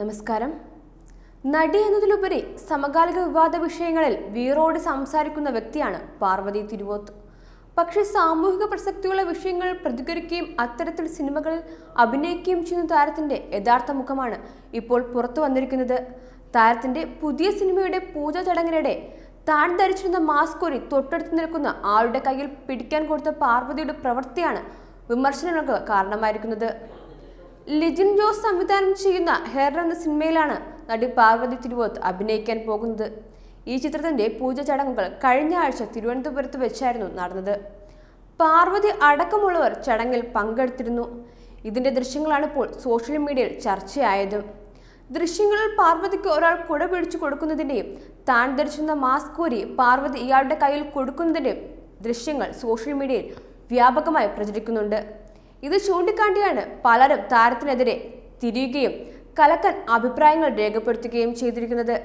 നമസ്കാരം നടി എന്നതിലുപരി സമകാലിക വിവാദ വിഷയങ്ങളിൽ വീറോട് സംസാരിക്കുന്ന വ്യക്തിയാണ് പാർവതി തിരുവോത്ത് പക്ഷേ സാമൂഹിക പ്രസക്തിയുള്ള വിഷയങ്ങൾ പ്രതികരിക്കുകയും അത്തരത്തിൽ സിനിമകളിൽ അഭിനയിക്കുകയും ചെയ്യുന്ന താരത്തിന്റെ യഥാർത്ഥ മുഖമാണ് ഇപ്പോൾ പുറത്തു വന്നിരിക്കുന്നത് താരത്തിന്റെ പുതിയ സിനിമയുടെ പൂജാ ചടങ്ങിനിടെ താൻ ധരിച്ചിരുന്ന മാസ്ക് ഒരു തൊട്ടടുത്ത് നിൽക്കുന്ന ആളുടെ കയ്യിൽ പിടിക്കാൻ കൊടുത്ത പാർവതിയുടെ പ്രവൃത്തിയാണ് വിമർശനങ്ങൾക്ക് കാരണമായിരിക്കുന്നത് ലിജിൻ ജോസ് സംവിധാനം ചെയ്യുന്ന ഹെയർ എന്ന സിനിമയിലാണ് നടി പാർവതി തിരുവോത്ത് അഭിനയിക്കാൻ പോകുന്നത് ഈ ചിത്രത്തിന്റെ പൂജ ചടങ്ങുകൾ കഴിഞ്ഞ ആഴ്ച തിരുവനന്തപുരത്ത് വെച്ചായിരുന്നു നടന്നത് പാർവതി അടക്കമുള്ളവർ ചടങ്ങിൽ പങ്കെടുത്തിരുന്നു ഇതിന്റെ ദൃശ്യങ്ങളാണ് ഇപ്പോൾ സോഷ്യൽ മീഡിയയിൽ ചർച്ചയായത് ദൃശ്യങ്ങളിൽ പാർവതിക്ക് ഒരാൾ കുട പിടിച്ചു കൊടുക്കുന്നതിൻ്റെയും താൻ ധരിച്ചിരുന്ന മാസ്ക് കോരി പാർവതി ഇയാളുടെ കയ്യിൽ കൊടുക്കുന്നതിൻ്റെയും ദൃശ്യങ്ങൾ സോഷ്യൽ മീഡിയയിൽ വ്യാപകമായി പ്രചരിക്കുന്നുണ്ട് ഇത് ചൂണ്ടിക്കാട്ടിയാണ് പലരും താരത്തിനെതിരെ തിരിയുകയും കലക്കൻ അഭിപ്രായങ്ങൾ രേഖപ്പെടുത്തുകയും ചെയ്തിരിക്കുന്നത്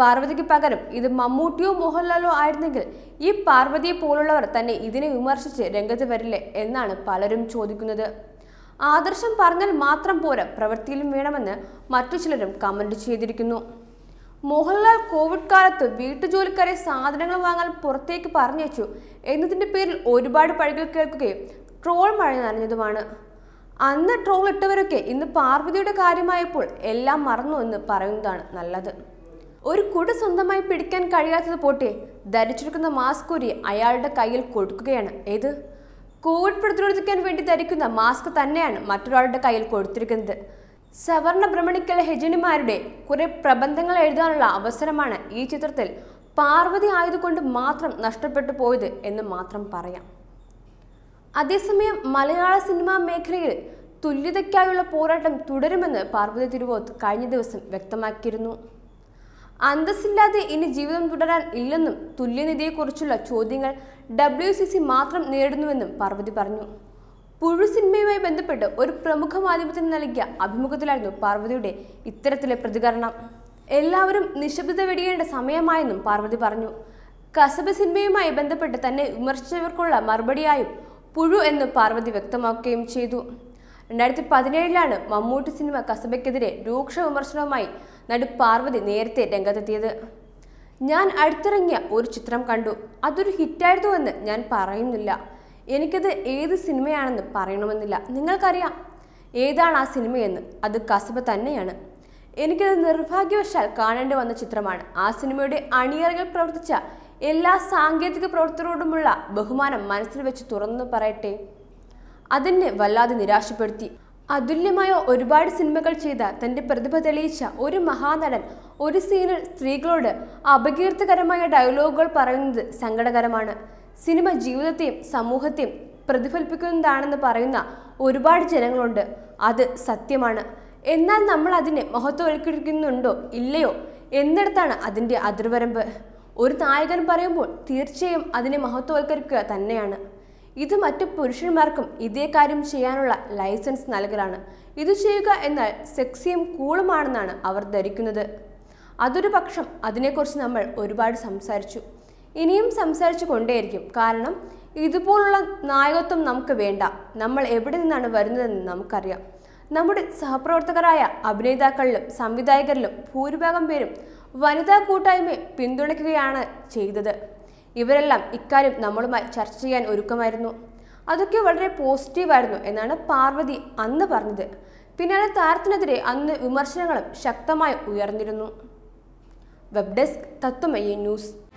പാർവതിക്ക് പകരം ഇത് മമ്മൂട്ടിയോ മോഹൻലാലോ ആയിരുന്നെങ്കിൽ ഈ പാർവതിയെ പോലുള്ളവർ തന്നെ ഇതിനെ വിമർശിച്ച് രംഗത്ത് വരില്ലേ എന്നാണ് പലരും ചോദിക്കുന്നത് ആദർശം പറഞ്ഞാൽ മാത്രം പോരാ പ്രവൃത്തിയിലും വേണമെന്ന് മറ്റു ചിലരും കമന്റ് ചെയ്തിരിക്കുന്നു മോഹൻലാൽ കോവിഡ് കാലത്ത് വീട്ടുജോലിക്കാരെ സാധനങ്ങൾ വാങ്ങാൻ പുറത്തേക്ക് പറഞ്ഞയച്ചു എന്നതിൻ്റെ പേരിൽ ഒരുപാട് പഴികൾ കേൾക്കുകയും ട്രോൾ മഴ നനഞ്ഞതുമാണ് അന്ന് ട്രോൾ ഇട്ടവരൊക്കെ ഇന്ന് പാർവതിയുടെ കാര്യമായപ്പോൾ എല്ലാം മറന്നു എന്ന് പറയുന്നതാണ് നല്ലത് ഒരു കുട സ്വന്തമായി പിടിക്കാൻ കഴിയാത്തത് പോട്ടെ ധരിച്ചിരിക്കുന്ന മാസ്ക് ഒരു അയാളുടെ കയ്യിൽ കൊടുക്കുകയാണ് ഏത് കോവിഡ് പ്രതിരോധിക്കാൻ വേണ്ടി ധരിക്കുന്ന മാസ്ക് തന്നെയാണ് മറ്റൊരാളുടെ കയ്യിൽ കൊടുത്തിരിക്കുന്നത് സവർണ ഭ്രമണിക്കൽ ഹെജിനിമാരുടെ കുറെ പ്രബന്ധങ്ങൾ എഴുതാനുള്ള അവസരമാണ് ഈ ചിത്രത്തിൽ പാർവതി ആയതുകൊണ്ട് മാത്രം നഷ്ടപ്പെട്ടു പോയത് എന്ന് മാത്രം പറയാം അതേസമയം മലയാള സിനിമാ മേഖലയിൽ തുല്യതയ്ക്കായുള്ള പോരാട്ടം തുടരുമെന്ന് പാർവതി തിരുവോത്ത് കഴിഞ്ഞ ദിവസം വ്യക്തമാക്കിയിരുന്നു അന്തസ്സില്ലാതെ ഇനി ജീവിതം തുടരാൻ ഇല്ലെന്നും തുല്യനിധിയെക്കുറിച്ചുള്ള ചോദ്യങ്ങൾ ഡബ്ല്യു സി സി മാത്രം നേരിടുന്നുവെന്നും പാർവതി പറഞ്ഞു പുഴു സിനിമയുമായി ബന്ധപ്പെട്ട് ഒരു പ്രമുഖ മാധ്യമത്തിന് നൽകിയ അഭിമുഖത്തിലായിരുന്നു പാർവതിയുടെ ഇത്തരത്തിലെ പ്രതികരണം എല്ലാവരും നിശബ്ദത വെടിയേണ്ട സമയമായെന്നും പാർവതി പറഞ്ഞു കസബ സിനിമയുമായി ബന്ധപ്പെട്ട് തന്നെ വിമർശിച്ചവർക്കുള്ള മറുപടിയായും പുഴു എന്ന് പാർവതി വ്യക്തമാക്കുകയും ചെയ്തു രണ്ടായിരത്തി പതിനേഴിലാണ് മമ്മൂട്ടി സിനിമ കസബയ്ക്കെതിരെ രൂക്ഷ വിമർശനവുമായി നടു പാർവതി നേരത്തെ രംഗത്തെത്തിയത് ഞാൻ അടുത്തിറങ്ങിയ ഒരു ചിത്രം കണ്ടു അതൊരു ഹിറ്റായിരുന്നു എന്ന് ഞാൻ പറയുന്നില്ല എനിക്കത് ഏത് സിനിമയാണെന്ന് പറയണമെന്നില്ല നിങ്ങൾക്കറിയാം ഏതാണ് ആ സിനിമയെന്ന് അത് കസബ തന്നെയാണ് എനിക്കത് നിർഭാഗ്യവശാൽ കാണേണ്ടി വന്ന ചിത്രമാണ് ആ സിനിമയുടെ അണിയറകൾ പ്രവർത്തിച്ച എല്ലാ സാങ്കേതിക പ്രവർത്തകരോടുമുള്ള ബഹുമാനം മനസ്സിൽ വെച്ച് തുറന്നു പറയട്ടെ അതിനെ വല്ലാതെ നിരാശപ്പെടുത്തി അതുല്യമായ ഒരുപാട് സിനിമകൾ ചെയ്ത തൻ്റെ പ്രതിഭ തെളിയിച്ച ഒരു മഹാനടൻ ഒരു സീനിൽ സ്ത്രീകളോട് അപകീർത്തികരമായ ഡയലോഗുകൾ പറയുന്നത് സങ്കടകരമാണ് സിനിമ ജീവിതത്തെയും സമൂഹത്തെയും പ്രതിഫലിപ്പിക്കുന്നതാണെന്ന് പറയുന്ന ഒരുപാട് ജനങ്ങളുണ്ട് അത് സത്യമാണ് എന്നാൽ നമ്മൾ അതിനെ മഹത്വവൽക്കരിക്കുന്നുണ്ടോ ഇല്ലയോ എന്നിടത്താണ് അതിൻ്റെ അതിർവരമ്പ് ഒരു നായകൻ പറയുമ്പോൾ തീർച്ചയായും അതിനെ മഹത്വവൽക്കരിക്കുക തന്നെയാണ് ഇത് മറ്റു പുരുഷന്മാർക്കും ഇതേ കാര്യം ചെയ്യാനുള്ള ലൈസൻസ് നൽകലാണ് ഇത് ചെയ്യുക എന്നാൽ സെക്സിയും കൂളുമാണെന്നാണ് അവർ ധരിക്കുന്നത് അതൊരു പക്ഷം അതിനെക്കുറിച്ച് നമ്മൾ ഒരുപാട് സംസാരിച്ചു ഇനിയും സംസാരിച്ചു കൊണ്ടേയിരിക്കും കാരണം ഇതുപോലുള്ള നായകത്വം നമുക്ക് വേണ്ട നമ്മൾ എവിടെ നിന്നാണ് വരുന്നതെന്ന് നമുക്കറിയാം നമ്മുടെ സഹപ്രവർത്തകരായ അഭിനേതാക്കളിലും സംവിധായകരിലും ഭൂരിഭാഗം പേരും വനിതാ കൂട്ടായ്മയെ പിന്തുണയ്ക്കുകയാണ് ചെയ്തത് ഇവരെല്ലാം ഇക്കാര്യം നമ്മളുമായി ചർച്ച ചെയ്യാൻ ഒരുക്കമായിരുന്നു അതൊക്കെ വളരെ പോസിറ്റീവായിരുന്നു എന്നാണ് പാർവതി അന്ന് പറഞ്ഞത് പിന്നാലെ താരത്തിനെതിരെ അന്ന് വിമർശനങ്ങളും ശക്തമായി ഉയർന്നിരുന്നു വെബ് ഡെസ്ക് തത്വമയി ന്യൂസ്